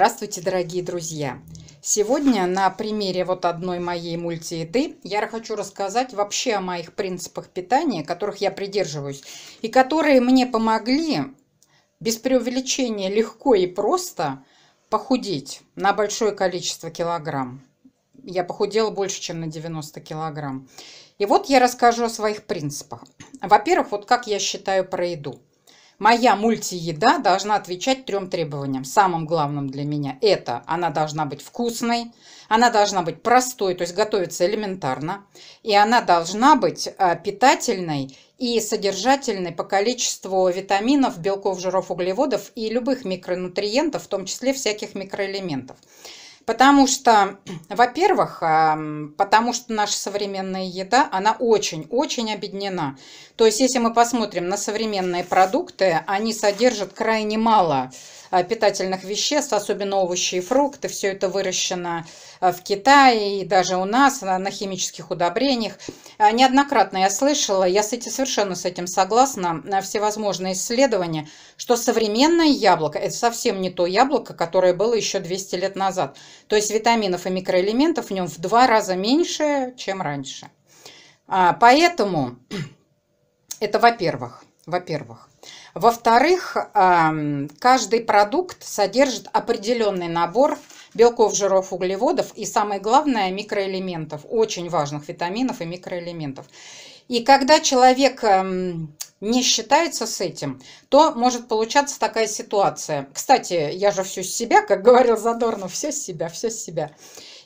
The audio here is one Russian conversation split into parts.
Здравствуйте, дорогие друзья! Сегодня на примере вот одной моей мультиеды я хочу рассказать вообще о моих принципах питания, которых я придерживаюсь, и которые мне помогли без преувеличения легко и просто похудеть на большое количество килограмм. Я похудела больше, чем на 90 килограмм. И вот я расскажу о своих принципах. Во-первых, вот как я считаю про еду – Моя мультиеда должна отвечать трем требованиям. Самым главным для меня это она должна быть вкусной, она должна быть простой, то есть готовиться элементарно, и она должна быть а, питательной и содержательной по количеству витаминов, белков, жиров, углеводов и любых микронутриентов, в том числе всяких микроэлементов. Потому что, во-первых, потому что наша современная еда, она очень-очень обеднена. То есть, если мы посмотрим на современные продукты, они содержат крайне мало Э, питательных веществ, особенно овощи и фрукты. Все это выращено э, в Китае и даже у нас на химических удобрениях. Э, неоднократно я слышала, я с этим, совершенно с этим согласна, всевозможные исследования, что современное яблоко – это совсем не то яблоко, которое было еще 200 лет назад. То есть витаминов и микроэлементов в нем в два раза меньше, чем раньше. А, поэтому это во-первых. Во-первых. Во-вторых, каждый продукт содержит определенный набор белков, жиров, углеводов и, самое главное, микроэлементов, очень важных витаминов и микроэлементов. И когда человек не считается с этим, то может получаться такая ситуация. Кстати, я же все с себя, как говорил Задорнов, все с себя, все с себя.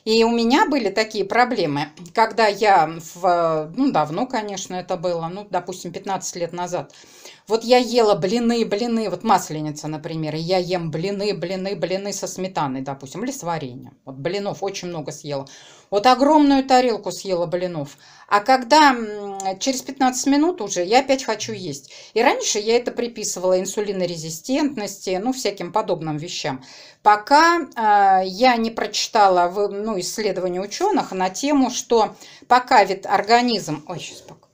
И у меня были такие проблемы, когда я, в, ну давно, конечно, это было, ну, допустим, 15 лет назад – вот я ела блины, блины, вот масленица, например, и я ем блины, блины, блины со сметаной, допустим, или с вареньем. Вот блинов очень много съела. Вот огромную тарелку съела блинов. А когда через 15 минут уже я опять хочу есть. И раньше я это приписывала инсулинорезистентности, ну, всяким подобным вещам. Пока э, я не прочитала ну, исследования ученых на тему, что пока вид организм... Ой, сейчас пока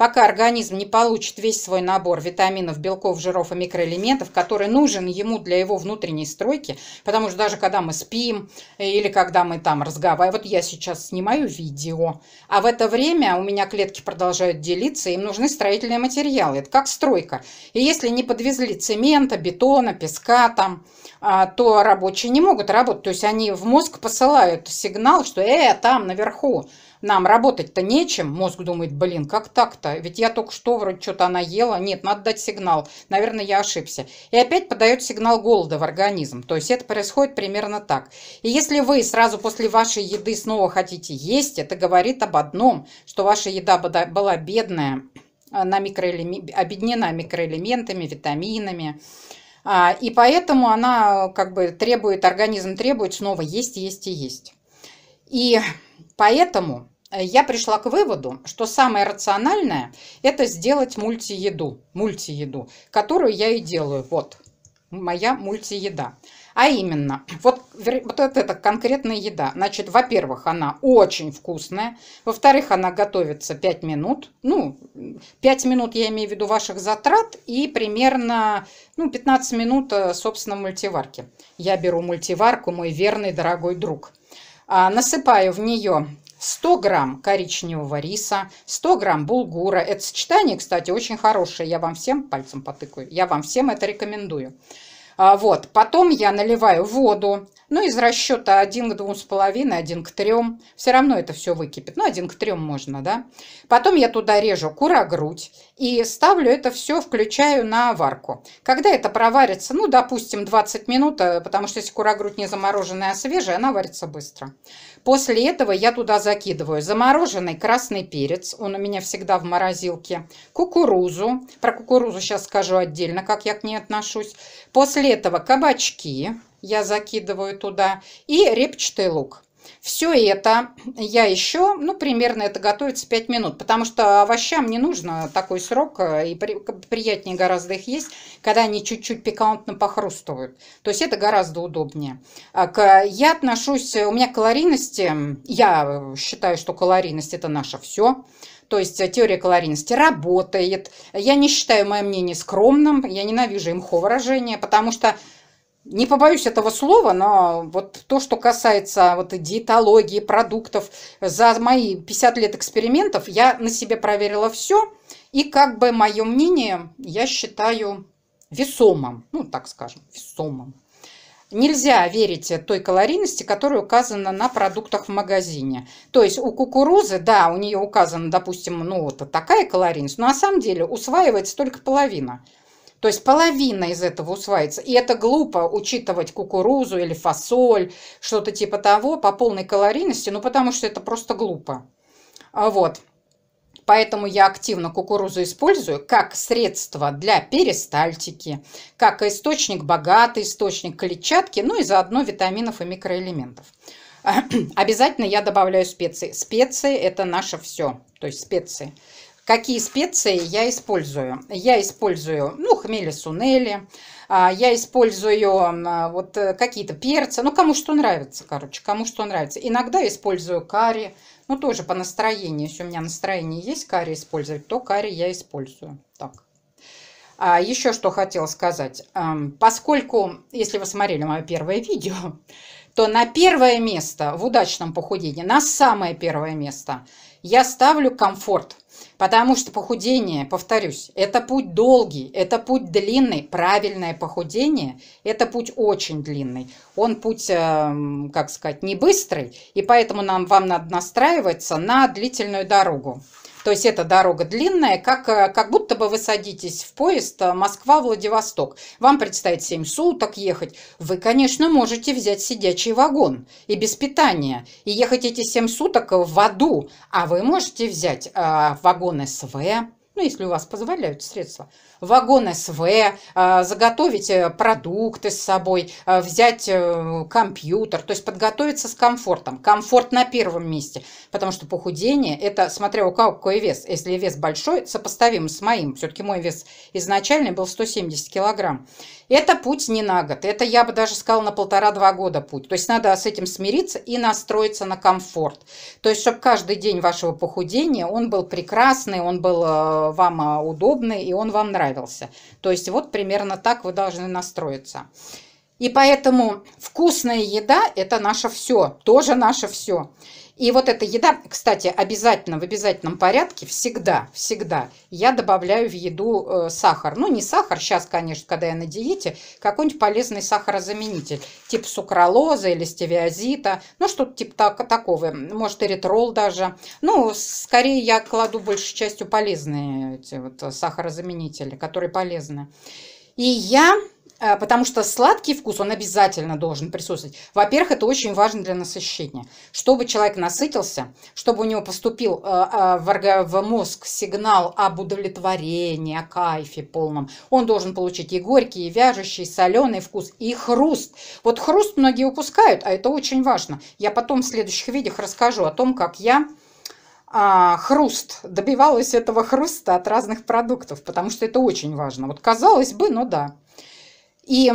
пока организм не получит весь свой набор витаминов, белков, жиров и микроэлементов, который нужен ему для его внутренней стройки, потому что даже когда мы спим э, или когда мы там разговариваем, вот я сейчас снимаю видео, а в это время у меня клетки продолжают делиться, им нужны строительные материалы, это как стройка. И если не подвезли цемента, бетона, песка там, а, то рабочие не могут работать, то есть они в мозг посылают сигнал, что «э, там наверху», нам работать-то нечем. Мозг думает, блин, как так-то? Ведь я только что вроде что-то она ела. Нет, надо дать сигнал. Наверное, я ошибся. И опять подает сигнал голода в организм. То есть это происходит примерно так. И если вы сразу после вашей еды снова хотите есть, это говорит об одном, что ваша еда была бедная, э, на микроэлемент, объединена микроэлементами, витаминами, а, и поэтому она как бы требует, организм требует снова есть, есть и есть. И поэтому Э, я пришла к выводу, что самое рациональное – это сделать мультиеду, мультиеду, которую я и делаю. Вот, моя мультиеда. А именно, вот, вот это, это конкретная еда. Значит, во-первых, она очень вкусная. Во-вторых, она готовится 5 минут. Ну, 5 минут я имею в виду ваших затрат и примерно ну, 15 минут, э, собственно, мультиварки. Я беру мультиварку, мой верный дорогой друг. А, насыпаю в нее 100 грамм коричневого риса, 100 грамм булгура. Это сочетание, кстати, очень хорошее. Я вам всем пальцем потыкаю. Я вам всем это рекомендую. А, вот, потом я наливаю воду, ну, из расчета 1 к 2,5, 1 к 3. Все равно это все выкипит. Ну, 1 к 3 можно, да. Потом я туда режу курогрудь и ставлю это все, включаю на варку. Когда это проварится, ну, допустим, 20 минут, э, потому что если курогрудь не замороженная, а свежая, она варится быстро. После этого я туда закидываю замороженный красный перец, он у меня всегда в морозилке, кукурузу, про кукурузу сейчас скажу отдельно, как я к ней отношусь. После этого кабачки, я закидываю туда, и репчатый лук. Все это я еще, ну, примерно это готовится 5 минут, потому что овощам не нужно такой срок, э, и приятнее гораздо их есть, когда они чуть-чуть пикантно похрустывают. То есть это гораздо удобнее. А я отношусь, у меня калорийности, я э, считаю, что калорийность – это наше все, то есть теория калорийности работает. Я не считаю мое мнение скромным, я ненавижу имхо выражение, потому что не побоюсь этого слова, но вот то, что касается вот диетологии, продуктов, за мои 50 лет экспериментов я на себе проверила все, и как бы мое мнение я считаю весомым, ну так скажем, весомым. Нельзя верить той калорийности, которая указана на продуктах в магазине. То есть у кукурузы, да, у нее указана, допустим, ну вот такая калорийность, но на самом деле усваивается только половина – то есть половина из этого усваивается. И это глупо учитывать кукурузу или фасоль, что-то типа того, по полной калорийности, ну потому что это просто глупо. А вот. Поэтому я активно кукурузу использую как средство для перистальтики, как источник, богатый источник клетчатки, ну и заодно витаминов и микроэлементов. Обязательно я добавляю специи. Специи – это наше все, то есть специи какие специи я использую. Я использую, ну, хмели сунели, а, я использую а, вот э, какие-то перцы, ну, кому что нравится, короче, кому что нравится. Иногда использую карри, ну, тоже по настроению, если у меня настроение есть карри использовать, то карри я использую. Так. А еще что хотела сказать. Поскольку, если вы смотрели мое первое видео, то на первое место в удачном похудении, на самое первое место, я ставлю комфорт – Потому что похудение, повторюсь, это путь долгий, это путь длинный. Правильное похудение – это путь очень длинный. Он путь, эм, как сказать, не быстрый, и поэтому нам, вам надо настраиваться на длительную дорогу. То есть эта дорога длинная, как, э, как будто бы вы садитесь в поезд э, Москва-Владивосток. Вам предстоит 7 суток ехать. Вы, конечно, можете взять сидячий вагон и без питания, и ехать эти 7 суток в аду. А вы можете взять э, вагон СВ, ну, если у вас позволяют средства, вагон СВ, а, заготовить э, продукты с собой, а, взять э, компьютер, то есть подготовиться с комфортом. Комфорт на первом месте, потому что похудение – это, смотря у кого какой вес. Если вес большой, сопоставим с моим, все-таки мой вес изначальный был 170 килограмм. Это путь не на год, это, я бы даже сказала, на полтора-два года путь. То есть надо с этим смириться и настроиться на комфорт. То есть, чтобы каждый день вашего похудения, он был прекрасный, он был э, вам а, удобный и он вам нравился. То есть вот примерно так вы должны настроиться. И поэтому вкусная еда – это наше все, тоже наше все. И вот эта еда, кстати, обязательно, в обязательном порядке, всегда, всегда я добавляю в еду э, сахар. Ну, не сахар, сейчас, конечно, когда я на диете, какой-нибудь полезный сахарозаменитель, типа сукралоза или стевиозита, ну, что-то типа так, такого, может, эритрол даже. Ну, скорее я кладу большей частью полезные эти вот сахарозаменители, которые полезны. И я Э, потому что сладкий вкус, он обязательно должен присутствовать. Во-первых, это очень важно для насыщения. Чтобы человек насытился, чтобы у него поступил э, э, в мозг сигнал об удовлетворении, о кайфе полном, он должен получить и горький, и вяжущий, и соленый вкус, и хруст. Вот хруст многие упускают, а это очень важно. Я потом в следующих видео расскажу о том, как я а, хруст, добивалась этого хруста от разных продуктов, потому что это очень важно. Вот казалось бы, но да. И.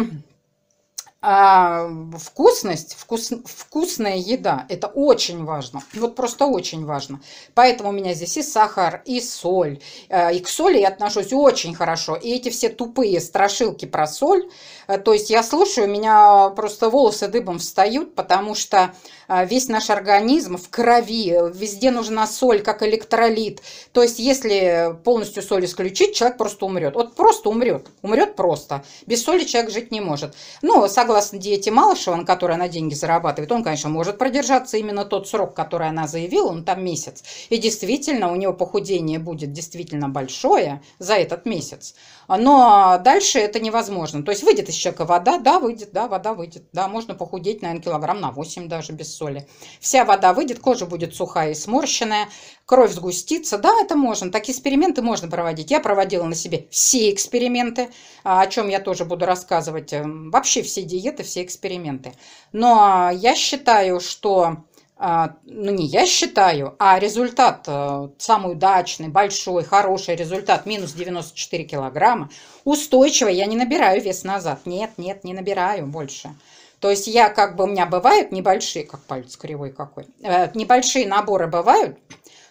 А, вкусность, вкус, вкусная еда, это очень важно. Вот просто очень важно. Поэтому у меня здесь и сахар, и соль. А, и к соли я отношусь очень хорошо. И эти все тупые страшилки про соль, а, то есть я слушаю, у меня просто волосы дыбом встают, потому что весь наш организм в крови, везде нужна соль, как электролит. То есть если полностью соль исключить, человек просто умрет. Вот просто умрет. Умрет просто. Без соли человек жить не может. Ну, согласно классной диете Малышева, на которой она деньги зарабатывает, он, конечно, может продержаться именно тот срок, который она заявила, он там месяц. И действительно, у него похудение будет действительно большое за этот месяц но дальше это невозможно. То есть выйдет из человека вода, да, выйдет, да, вода выйдет, да, можно похудеть, наверное, килограмм на 8 даже без соли. Вся вода выйдет, кожа будет сухая и сморщенная, кровь сгустится, да, это можно, такие эксперименты можно проводить. Я проводила на себе все эксперименты, а, о чем я тоже буду рассказывать, эм, вообще все диеты, все эксперименты. Но я считаю, что а, ну не я считаю, а результат, э, самый удачный, большой, хороший результат, минус 94 килограмма, устойчивый, я не набираю вес назад. Нет, нет, не набираю больше. То есть я как бы, у меня бывают небольшие, как палец кривой какой, э, небольшие наборы бывают,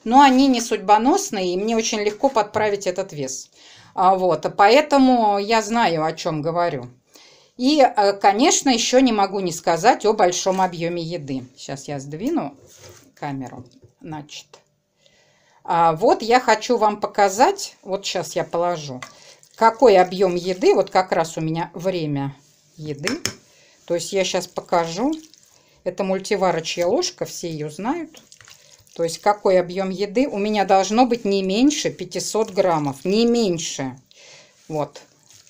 но они не судьбоносные, и мне очень легко подправить этот вес. А вот, поэтому я знаю, о чем говорю. И, э, конечно, еще не могу не сказать о большом объеме еды. Сейчас я сдвину камеру. Значит, а, вот я хочу вам показать, вот сейчас я положу, какой объем еды, вот как раз у меня время еды. То есть я сейчас покажу, это мультиварочья ложка, все ее знают. То есть какой объем еды? У меня должно быть не меньше 500 граммов, не меньше. Вот,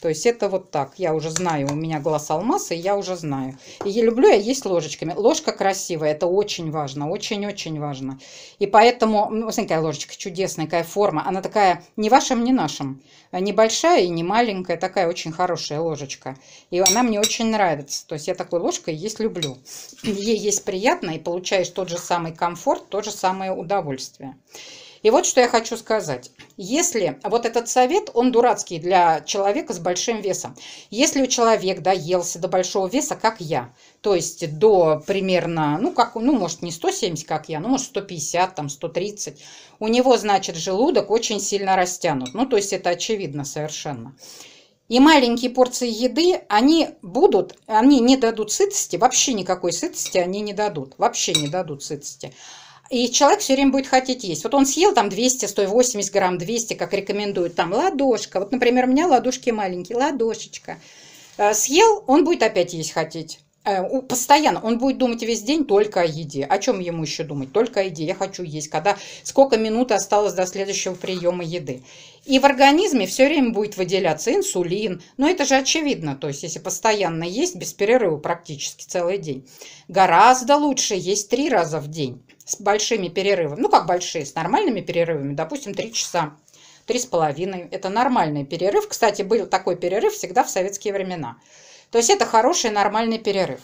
то есть это вот так. Я уже знаю, у меня глаз алмаз, я уже знаю. И я люблю я есть ложечками. Ложка красивая, это очень важно, очень-очень важно. И поэтому, ну, смотрите, какая ложечка чудесная, какая форма. Она такая не вашим, не нашим. А Небольшая и не маленькая, такая очень хорошая ложечка. И она мне очень нравится. То есть я такой ложкой есть люблю. Ей есть приятно, и получаешь тот же самый комфорт, то же самое удовольствие. И вот что я хочу сказать. Если вот этот совет, он дурацкий для человека с большим весом. Если у человека доелся до большого веса, как я, то есть до примерно, ну, как, ну, может, не 170, как я, ну, может, 150, там, 130, у него, значит, желудок очень сильно растянут. Ну, то есть это очевидно совершенно. И маленькие порции еды, они будут, они не дадут сытости, вообще никакой сытости они не дадут, вообще не дадут сытости и человек все время будет хотеть есть. Вот он съел там 200, 180 грамм, 200, как рекомендуют, там ладошка. Вот, например, у меня ладошки маленькие, ладошечка. Э, съел, он будет опять есть хотеть. Э, постоянно он будет думать весь день только о еде. О чем ему еще думать? Только о еде. Я хочу есть. Когда сколько минут осталось до следующего приема еды? И в организме все время будет выделяться инсулин. Но это же очевидно. То есть, если постоянно есть, без перерыва практически целый день. Гораздо лучше есть три раза в день с большими перерывами. Ну, как большие, с нормальными перерывами. Допустим, три часа, три с половиной. Это нормальный перерыв. Кстати, был такой перерыв всегда в советские времена. То есть это хороший нормальный перерыв.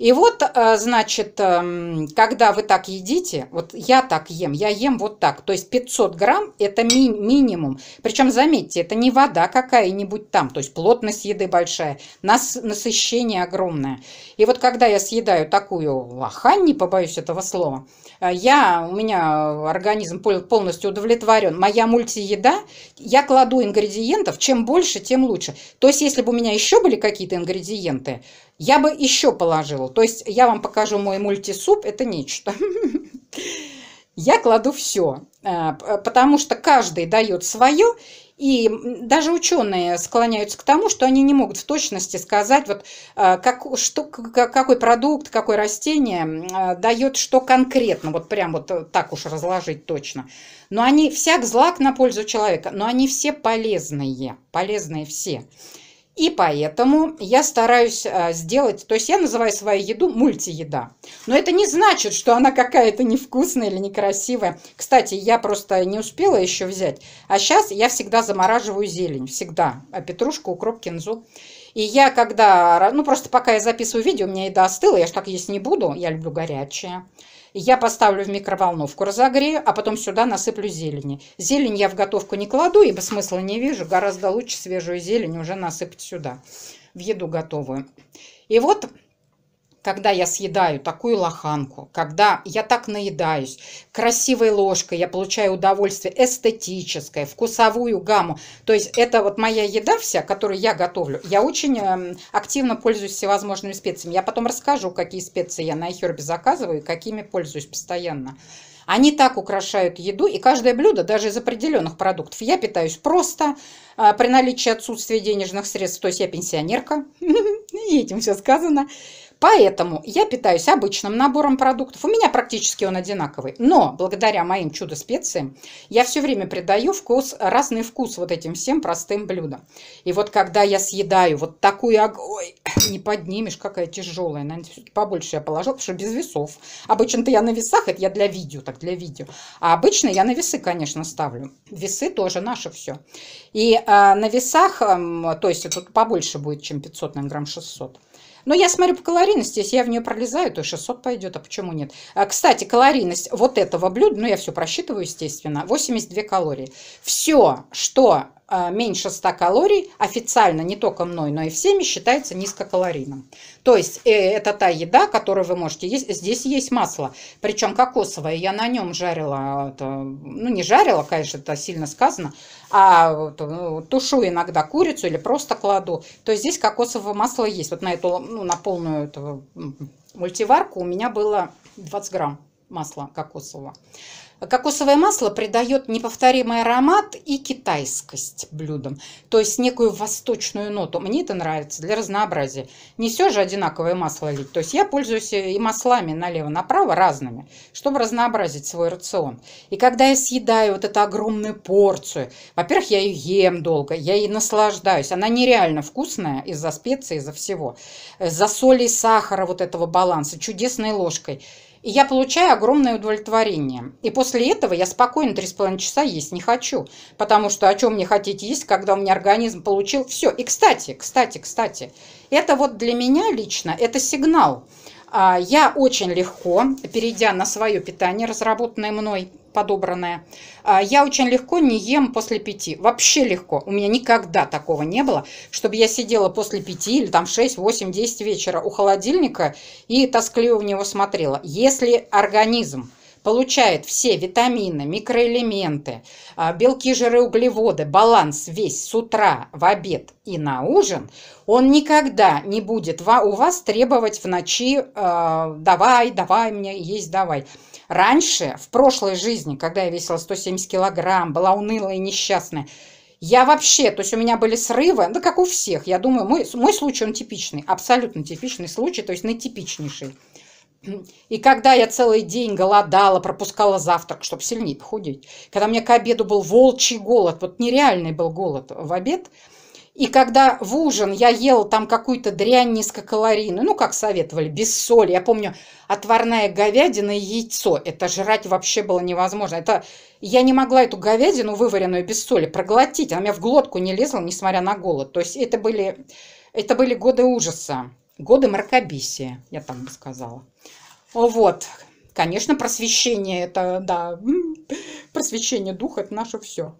И вот, э, значит, эм, когда вы так едите, вот я так ем, я ем вот так. То есть 500 грамм – это ми- минимум. Причем, заметьте, это не вода какая-нибудь там, то есть плотность еды большая, нас насыщение огромное. И вот когда я съедаю такую лохань, не побоюсь этого слова, э, я, у меня организм полностью удовлетворен. Моя мультиеда, я кладу ингредиентов, чем больше, тем лучше. То есть если бы у меня еще были какие-то ингредиенты, я бы еще положила. То есть я вам покажу мой мультисуп. Это нечто. Я кладу все, э, потому что каждый дает свое, и даже ученые склоняются к тому, что они не могут в точности сказать, вот, э, как, что, какой продукт, какое растение э, дает что конкретно, вот прям вот так уж разложить точно. Но они всяк злак на пользу человека, но они все полезные, полезные все. И поэтому я стараюсь а, сделать, то есть я называю свою еду мультиеда. Но это не значит, что она какая-то невкусная или некрасивая. Кстати, я просто не успела еще взять. А сейчас я всегда замораживаю зелень, всегда. А петрушку, укроп, кинзу. И я когда, ну просто пока я записываю видео, у меня еда остыла, я же так есть не буду, я люблю горячее я поставлю в микроволновку, разогрею, а потом сюда насыплю зелени. Зелень я в готовку не кладу, ибо смысла не вижу. Гораздо лучше свежую зелень уже насыпать сюда, в еду готовую. И вот когда я съедаю такую лоханку, когда я так наедаюсь, красивой ложкой я получаю удовольствие эстетическое, вкусовую гамму. То есть это вот моя еда вся, которую я готовлю. Я очень эм, активно пользуюсь всевозможными специями. Я потом расскажу, какие специи я на Эхербе заказываю и какими пользуюсь постоянно. Они так украшают еду, и каждое блюдо, даже из определенных продуктов, я питаюсь просто э, при наличии отсутствия денежных средств, то есть я пенсионерка, и этим все сказано, Поэтому я питаюсь обычным набором продуктов. У меня практически он одинаковый. Но благодаря моим чудо-специям я все время придаю вкус, разный вкус вот этим всем простым блюдам. И вот когда я съедаю вот такую... Ой, не поднимешь, какая тяжелая. Наверное, все побольше я положил, потому что без весов. Обычно-то я на весах, это я для видео, так для видео. А обычно я на весы, конечно, ставлю. Весы тоже наше все. И э, на весах, э, то есть тут побольше будет, чем 500, наверное, грамм 600. Но я смотрю по калорийности, если я в нее пролезаю, то 600 пойдет, а почему нет? А, кстати, калорийность вот этого блюда, ну я все просчитываю, естественно, 82 калории. Все, что а, меньше 100 калорий, официально не только мной, но и всеми считается низкокалорийным. То есть э, это та еда, которую вы можете есть. Здесь есть масло, причем кокосовое. Я на нем жарила, ну не жарила, конечно, это сильно сказано, а э, тушу иногда курицу или просто кладу. То есть здесь кокосовое масло есть. Вот на эту, ну, на полную эту мультиварку у меня было 20 грамм масло кокосового. Кокосовое масло придает неповторимый аромат и китайскость блюдам, то есть некую восточную ноту. Мне это нравится для разнообразия. Не все же одинаковое масло лить. То есть я пользуюсь и маслами налево-направо разными, чтобы разнообразить свой рацион. И когда я съедаю вот эту огромную порцию, во-первых, я ее ем долго, я ей наслаждаюсь. Она нереально вкусная из-за специй, из-за всего. Из-за соли и сахара вот этого баланса, чудесной ложкой – и я получаю огромное удовлетворение. И после этого я спокойно 3,5 часа есть не хочу. Потому что о чем мне хотеть есть, когда у меня организм получил все. И кстати, кстати, кстати, это вот для меня лично, это сигнал – а, я очень легко, перейдя на свое питание, разработанное мной, подобранное, а, я очень легко не ем после пяти. Вообще легко. У меня никогда такого не было, чтобы я сидела после пяти или там 6, 8, 10 вечера у холодильника и тоскливо в него смотрела. Если организм получает все витамины, микроэлементы, а, белки, жиры, углеводы, баланс весь с утра, в обед и на ужин, он никогда не будет у вас требовать в ночи а, «давай, давай мне есть, давай». Раньше, в прошлой жизни, когда я весила 170 килограмм, была унылая и несчастная, я вообще, то есть у меня были срывы, да как у всех, я думаю, мой, мой случай, он типичный, абсолютно типичный случай, то есть на типичнейший. И когда я целый день голодала, пропускала завтрак, чтобы сильнее похудеть, когда мне к обеду был волчий голод, вот нереальный был голод в обед, и когда в ужин я ела там какую-то дрянь низкокалорийную, ну, как советовали, без соли. Я помню, отварная говядина и яйцо. Это жрать вообще было невозможно. Это я не могла эту говядину, вываренную без соли, проглотить. Она у меня в глотку не лезла, несмотря на голод. То есть это были, это были годы ужаса. Годы мракобесия, я так бы сказала. Вот. Конечно, просвещение это, да, просвещение духа это наше все.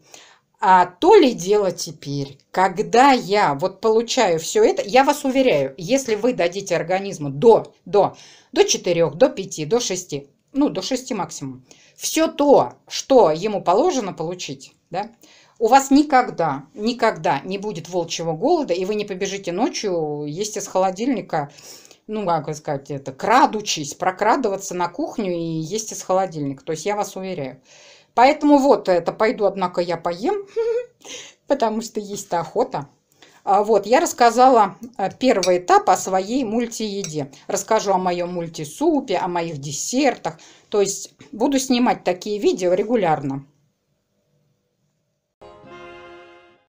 А то ли дело теперь, когда я вот получаю все это, я вас уверяю, если вы дадите организму до, до, до 4, до 5, до 6, ну, до 6 максимум, все то, что ему положено получить, да, у вас никогда, никогда не будет волчьего голода, и вы не побежите ночью есть из холодильника ну, как сказать, это, крадучись, прокрадываться на кухню и есть из холодильника. То есть я вас уверяю. Поэтому вот это пойду, однако я поем, потому что есть-то охота. А вот, я рассказала э, первый этап о своей мультиеде. Расскажу о моем мультисупе, о моих десертах. То есть буду снимать такие видео регулярно.